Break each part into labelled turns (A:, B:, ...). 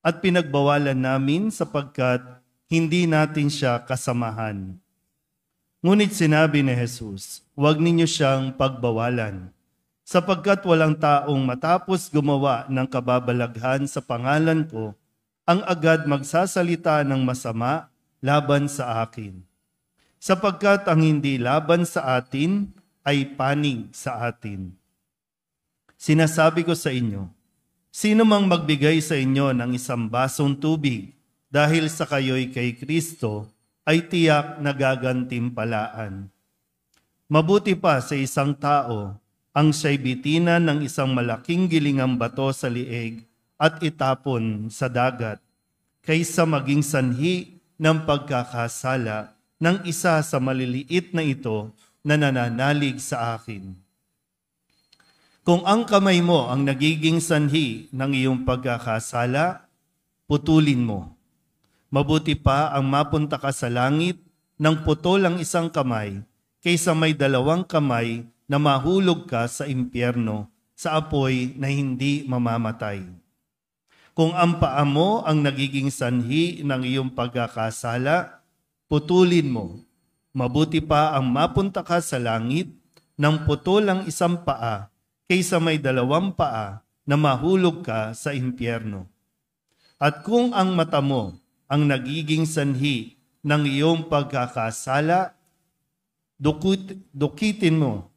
A: At pinagbawalan namin sapagkat hindi natin siya kasamahan. Ngunit sinabi ni Jesus, huwag ninyo siyang pagbawalan sapagkat walang taong matapos gumawa ng kababalaghan sa pangalan ko, ang agad magsasalita ng masama laban sa akin sapagkat ang hindi laban sa atin ay panig sa atin. Sinasabi ko sa inyo, sino mang magbigay sa inyo ng isang basong tubig dahil sa kayo'y kay Kristo, ay tiyak na gagantimpalaan. Mabuti pa sa isang tao ang siya'y bitina ng isang malaking gilingang bato sa lieg at itapon sa dagat kaysa maging sanhi ng pagkakasala ng isa sa maliliit na ito na nananalig sa akin. Kung ang kamay mo ang nagiging sanhi ng iyong pagkakasala, putulin mo. Mabuti pa ang mapunta ka sa langit nang putol ang isang kamay kaysa may dalawang kamay na mahulog ka sa impyerno sa apoy na hindi mamamatay. Kung ang paa mo ang nagiging sanhi ng iyong pagkakasala, putulin mo. Mabuti pa ang mapunta ka sa langit nang putol ang isang paa kaysa may dalawang paa na mahulog ka sa impyerno. At kung ang mata mo ang nagiging sanhi ng iyong pagkakasala, dukut, dukitin mo.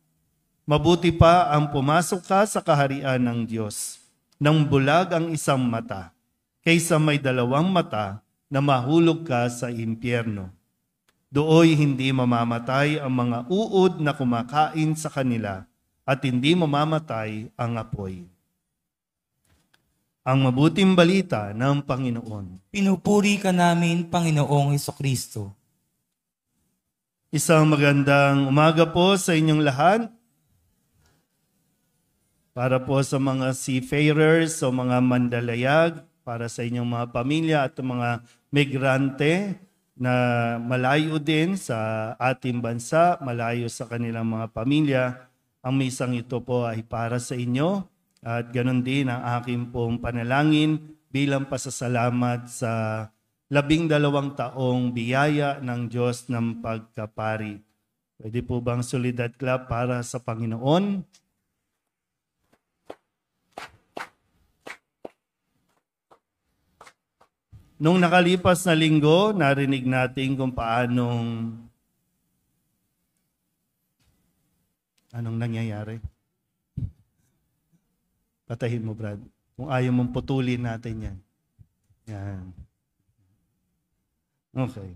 A: Mabuti pa ang pumasok ka sa kaharian ng Diyos nang bulag ang isang mata kaysa may dalawang mata na mahulog ka sa impyerno. Dooy hindi mamamatay ang mga uod na kumakain sa kanila at hindi mamamatay ang apoy. Ang mabuting balita ng Panginoon. Pinupuri ka namin, Panginoong Kristo. Isang magandang umaga po sa inyong lahat. Para po sa mga seafarers o mga mandalayag, para sa inyong mga pamilya at mga migrante, na malayo din sa ating bansa, malayo sa kanilang mga pamilya. Ang misang ito po ay para sa inyo at ganun din ang aking pong panalangin bilang pasasalamat sa labing dalawang taong biyaya ng Diyos ng pagkapari. Pwede po bang solidad clap para sa Panginoon? Nung nakalipas na linggo, narinig natin kung paanong anong nangyayari. Patahin mo, Brad. Kung ayaw mong putulin natin yan. Yan. Okay.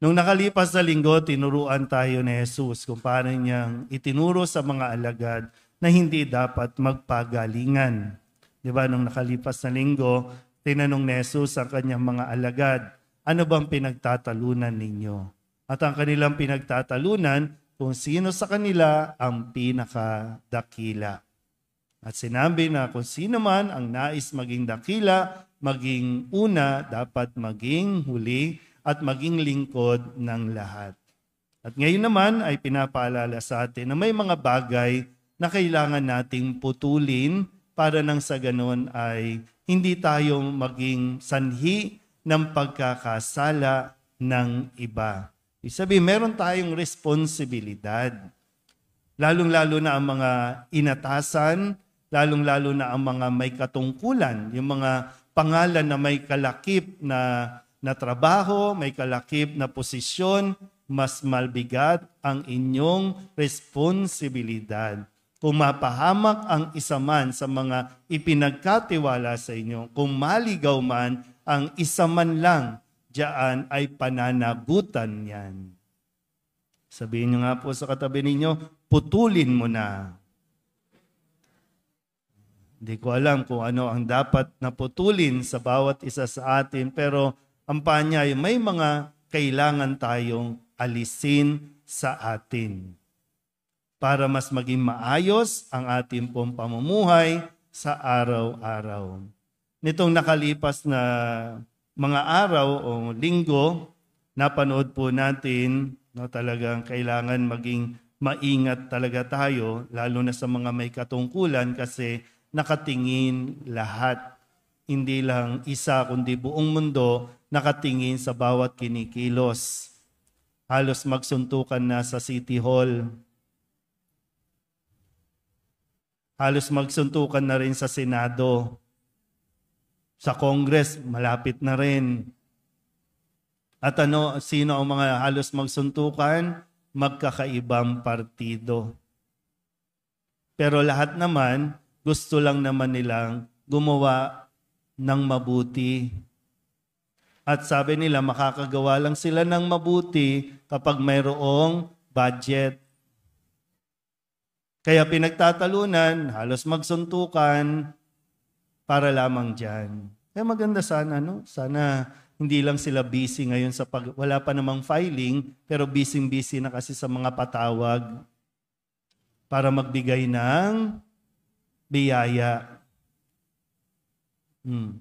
A: Nung nakalipas na linggo, tinuruan tayo ni Jesus kung paano niyang itinuro sa mga alagad na hindi dapat magpagalingan. Di ba? Nung nakalipas na linggo, Tinanong ni Jesus ang kanyang mga alagad, ano bang pinagtatalunan ninyo? At ang kanilang pinagtatalunan, kung sino sa kanila ang pinakadakila. At sinabi na kung sino man ang nais maging dakila, maging una, dapat maging huli at maging lingkod ng lahat. At ngayon naman ay pinapaalala sa atin na may mga bagay na kailangan nating putulin para nang sa ganon ay hindi tayong maging sanhi ng pagkakasala ng iba. Isabi, meron tayong responsibilidad. Lalong-lalo na ang mga inatasan, lalong-lalo na ang mga may katungkulan, yung mga pangalan na may kalakip na, na trabaho, may kalakip na posisyon, mas malbigat ang inyong responsibilidad pumapahamak ang isa man sa mga ipinagkatiwala sa inyo. Kung maligaw man, ang isa man lang diyan ay pananagutan niyan. Sabihin nyo nga po sa katabi ninyo, putulin mo na. Hindi ko alam kung ano ang dapat na putulin sa bawat isa sa atin, pero ang panya ay may mga kailangan tayong alisin sa atin para mas maging maayos ang ating pong pamumuhay sa araw-araw. Nitong nakalipas na mga araw o linggo, napanood po natin na talagang kailangan maging maingat talaga tayo, lalo na sa mga may katungkulan kasi nakatingin lahat. Hindi lang isa, kundi buong mundo nakatingin sa bawat kinikilos. Halos magsuntukan na sa City Hall halos magsuntukan na rin sa Senado. Sa Congress, malapit na rin. At ano, sino ang mga halos magsuntukan? Magkakaibang partido. Pero lahat naman, gusto lang naman nilang gumawa ng mabuti. At sabi nila, makakagawa lang sila ng mabuti kapag mayroong budget kaya pinagtatalunan, halos magsuntukan para lamang dyan. Kaya maganda sana, no? Sana hindi lang sila busy ngayon sa pag... Wala pa namang filing, pero busy-busy na kasi sa mga patawag para magbigay ng biyaya. Hmm.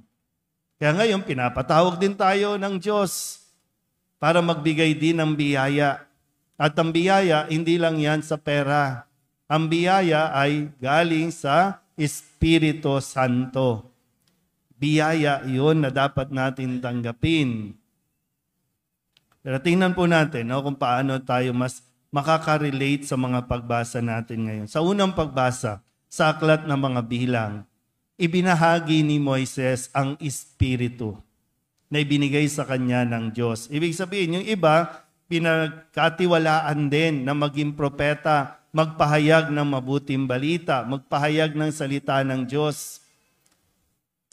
A: Kaya ngayon, pinapatawag din tayo ng Diyos para magbigay din ng biyaya. At ang biyaya, hindi lang yan sa pera ang biyaya ay galing sa Espiritu Santo. Biyaya iyon na dapat natin tanggapin. Pero tingnan po natin no, kung paano tayo mas makaka-relate sa mga pagbasa natin ngayon. Sa unang pagbasa, sa aklat ng mga bilang, ibinahagi ni Moises ang Espiritu na ibinigay sa kanya ng Diyos. Ibig sabihin, yung iba, pinagkatiwalaan din na maging propeta magpahayag ng mabuting balita, magpahayag ng salita ng Diyos.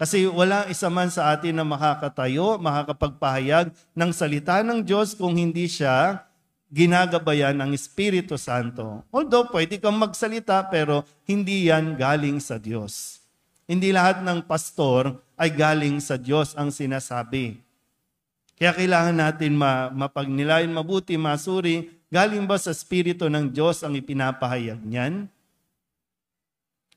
A: Kasi wala isa man sa atin na makakatayo, makakapagpahayag ng salita ng Diyos kung hindi siya ginagabayan ng Espiritu Santo. Although pwede kang magsalita pero hindi yan galing sa Diyos. Hindi lahat ng pastor ay galing sa Diyos ang sinasabi. Kaya kailangan natin mapagnilayan mabuti, masuri Galing ba sa Espiritu ng Diyos ang ipinapahayag niyan?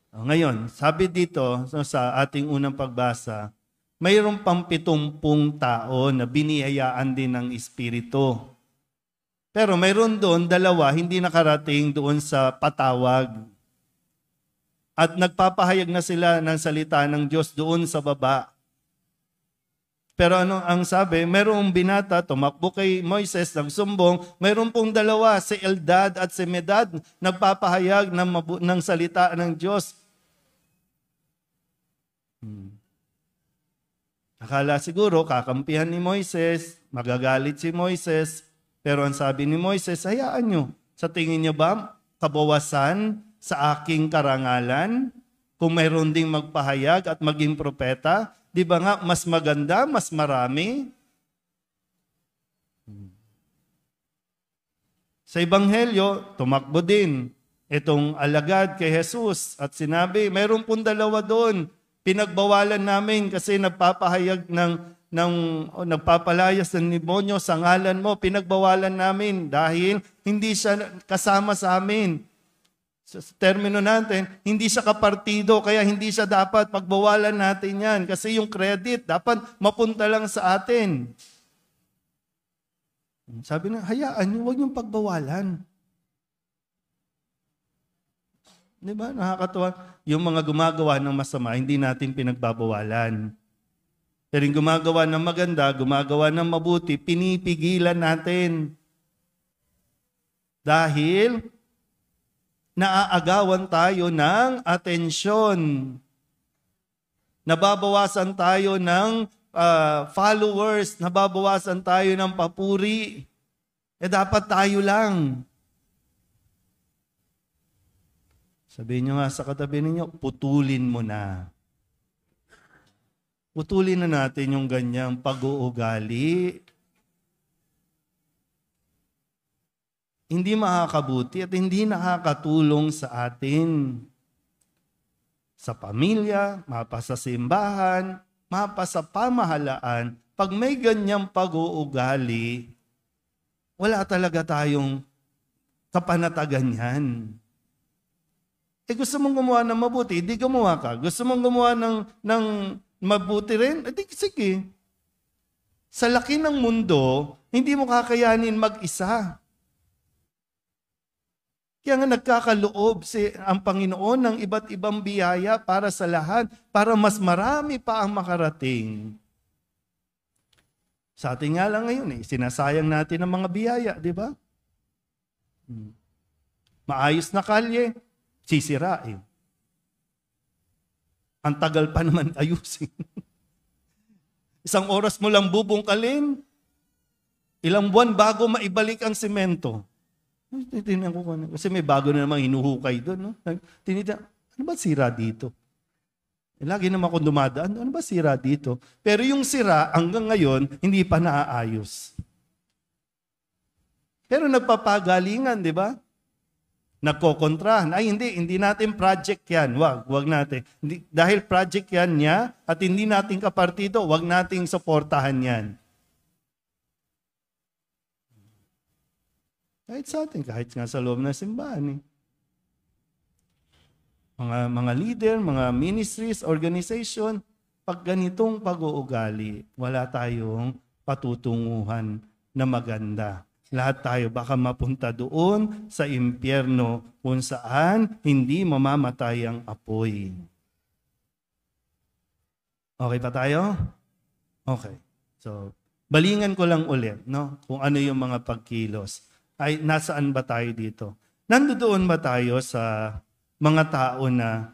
A: Oh, ngayon, sabi dito so sa ating unang pagbasa, mayroon pang pitumpung tao na biniyayaan din ng Espiritu. Pero mayroon doon dalawa hindi nakarating doon sa patawag. At nagpapahayag na sila ng salita ng Diyos doon sa baba. Pero ano ang sabi, merong binata tumakbo kay Moises nagsumbong, meron pong dalawa si Eldad at si Medad nagpapahayag ng, mabu- ng salita ng Diyos. Hmm. Akala siguro kakampihan ni Moises, magagalit si Moises, pero ang sabi ni Moises, hayaan nyo. Sa tingin nyo ba kabawasan sa aking karangalan? Kung mayroon ding magpahayag at maging propeta, Di ba nga, mas maganda, mas marami? Sa Ebanghelyo, tumakbo din itong alagad kay Jesus at sinabi, mayroon pong dalawa doon, pinagbawalan namin kasi nagpapahayag ng, ng oh, nagpapalayas ng demonyo sa ngalan mo, pinagbawalan namin dahil hindi siya kasama sa amin sa termino natin, hindi sa kapartido, kaya hindi sa dapat pagbawalan natin yan. Kasi yung credit, dapat mapunta lang sa atin. Sabi na, hayaan nyo, huwag yung pagbawalan. Di ba? Nakakatawa. Yung mga gumagawa ng masama, hindi natin pinagbabawalan. Pero yung gumagawa ng maganda, gumagawa ng mabuti, pinipigilan natin. Dahil naaagawan tayo ng atensyon. Nababawasan tayo ng uh, followers, nababawasan tayo ng papuri. Eh dapat tayo lang. Sabihin nyo nga sa katabi ninyo, putulin mo na. Putulin na natin yung ganyang pag-uugali, hindi makakabuti at hindi nakakatulong sa atin. Sa pamilya, mapa sa simbahan, mapa sa pamahalaan, pag may ganyang pag-uugali, wala talaga tayong kapanatagan yan. Eh gusto mong gumawa ng mabuti, hindi gumawa ka. Gusto mong gumawa ng, ng mabuti rin, edi eh, sige. Sa laki ng mundo, hindi mo kakayanin mag-isa. Kaya nga nagkakaloob si ang Panginoon ng iba't ibang biyaya para sa lahat, para mas marami pa ang makarating. Sa atin nga lang ngayon eh, sinasayang natin ang mga biyaya, di ba? Hmm. Maayos na kalye, sisirain. Eh. Ang tagal pa naman ayusin. Isang oras mo lang bubungkalin, ilang buwan bago maibalik ang simento. Tinitingnan ko kung ano. Kasi may bago na namang hinuhukay doon. No? Tinitingnan, ano ba sira dito? Eh, lagi naman akong dumadaan, ano ba sira dito? Pero yung sira, hanggang ngayon, hindi pa naaayos. Pero nagpapagalingan, di ba? Nagkokontrahan. Ay, hindi, hindi natin project yan. Wag, wag natin. Hindi, dahil project yan niya at hindi natin kapartido, wag nating suportahan yan. Kahit sa atin, kahit nga sa loob ng simbahan. Eh. Mga, mga leader, mga ministries, organization, pag ganitong pag-uugali, wala tayong patutunguhan na maganda. Lahat tayo baka mapunta doon sa impyerno kung saan hindi mamamatay ang apoy. Okay pa tayo? Okay. So, balingan ko lang ulit, no? Kung ano yung mga pagkilos ay nasaan ba tayo dito? Nandoon ba tayo sa mga tao na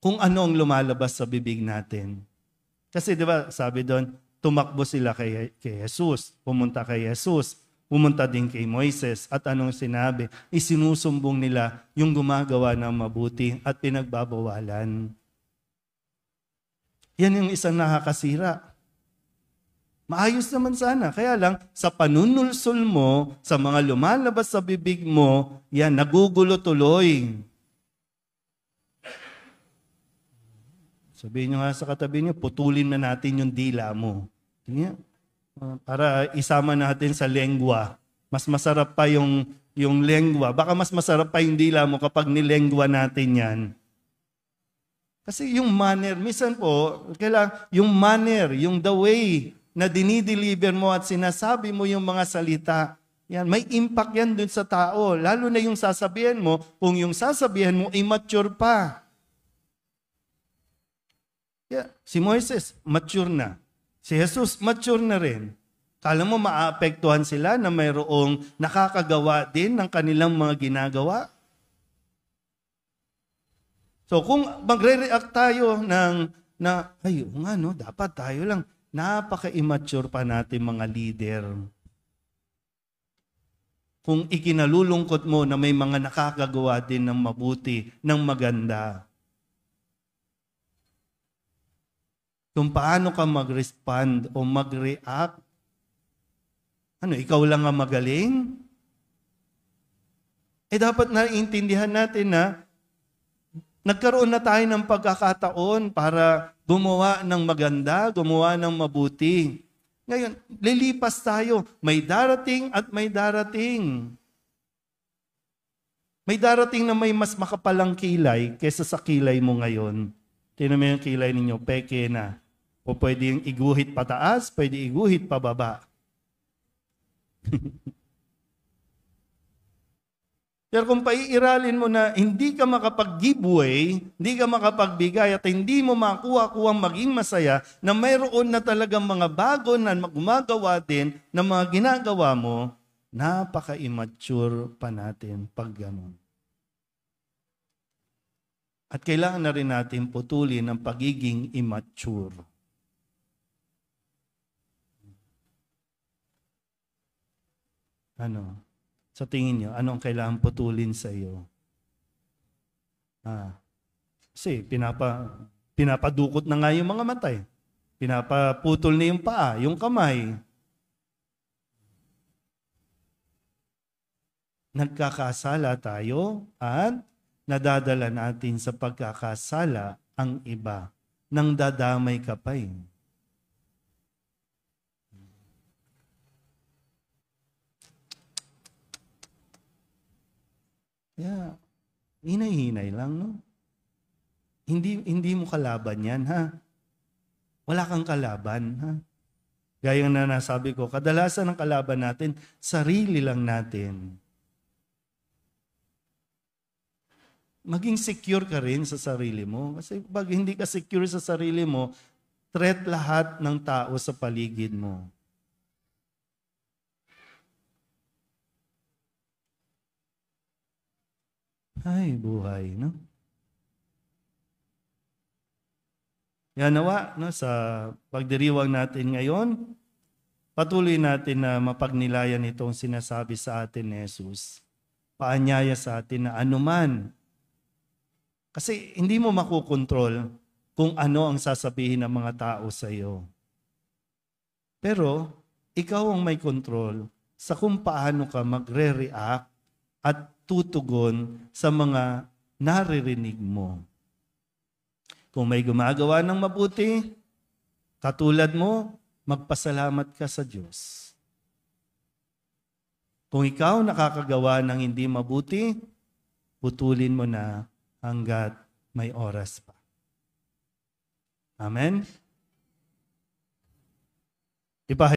A: kung ano ang lumalabas sa bibig natin? Kasi 'di ba, sabi doon, tumakbo sila kay, kay Jesus, pumunta kay Jesus, pumunta din kay Moises at anong sinabi? Isinusumbong nila yung gumagawa ng mabuti at pinagbabawalan. Yan yung isang nakakasira. Maayos naman sana. Kaya lang, sa panunulsol mo, sa mga lumalabas sa bibig mo, yan, nagugulo tuloy. Sabihin nyo nga sa katabi nyo, putulin na natin yung dila mo. Tingnan, para isama natin sa lengwa. Mas masarap pa yung, yung lengwa. Baka mas masarap pa yung dila mo kapag nilengwa natin yan. Kasi yung manner, minsan po, kailang, yung manner, yung the way na dinideliver mo at sinasabi mo yung mga salita, yan, may impact yan dun sa tao. Lalo na yung sasabihin mo, kung yung sasabihin mo, ay mature pa. Yeah. Si Moises, mature na. Si Jesus, mature na rin. Kala mo maapektuhan sila na mayroong nakakagawa din ng kanilang mga ginagawa? So kung magre-react tayo ng na, ay, nga no, dapat tayo lang Napaka-immature pa natin mga leader. Kung ikinalulungkot mo na may mga nakakagawa din ng mabuti, ng maganda. Kung paano ka mag-respond o mag-react. Ano, ikaw lang ang magaling? Eh dapat naiintindihan natin na Nagkaroon na tayo ng pagkakataon para gumawa ng maganda, gumawa ng mabuti. Ngayon, lilipas tayo. May darating at may darating. May darating na may mas makapalang kilay kesa sa kilay mo ngayon. Tingnan mo yung kilay ninyo, peke na. O pwede yung iguhit pataas, pwede iguhit pababa. Pero kung paiiralin mo na hindi ka makapag-giveaway, hindi ka makapagbigay at hindi mo makuha-kuha maging masaya na mayroon na talagang mga bago na gumagawa din na mga ginagawa mo, napaka-immature pa natin pag ganun. At kailangan na rin natin putulin ang pagiging immature. Ano? Sa tingin nyo, anong kailangan putulin sa iyo? Ah, kasi pinapa, pinapadukot na nga yung mga matay. Eh. Pinapaputol na yung paa, yung kamay. Nagkakasala tayo at nadadala natin sa pagkakasala ang iba nang dadamay ka pa eh. Kaya, hinay-hinay lang, no? Hindi, hindi mo kalaban yan, ha? Wala kang kalaban, ha? Gaya na nasabi ko, kadalasan ang kalaban natin, sarili lang natin. Maging secure ka rin sa sarili mo. Kasi pag hindi ka secure sa sarili mo, threat lahat ng tao sa paligid mo. Ay, buhay, no? Yan nawa, no, sa pagdiriwang natin ngayon, patuloy natin na mapagnilayan itong sinasabi sa atin ni Jesus. Paanyaya sa atin na anuman. Kasi hindi mo makukontrol kung ano ang sasabihin ng mga tao sa iyo. Pero ikaw ang may control sa kung paano ka magre-react at tutugon sa mga naririnig mo. Kung may gumagawa ng mabuti, katulad mo, magpasalamat ka sa Diyos. Kung ikaw nakakagawa ng hindi mabuti, putulin mo na hanggat may oras pa. Amen? Ipahay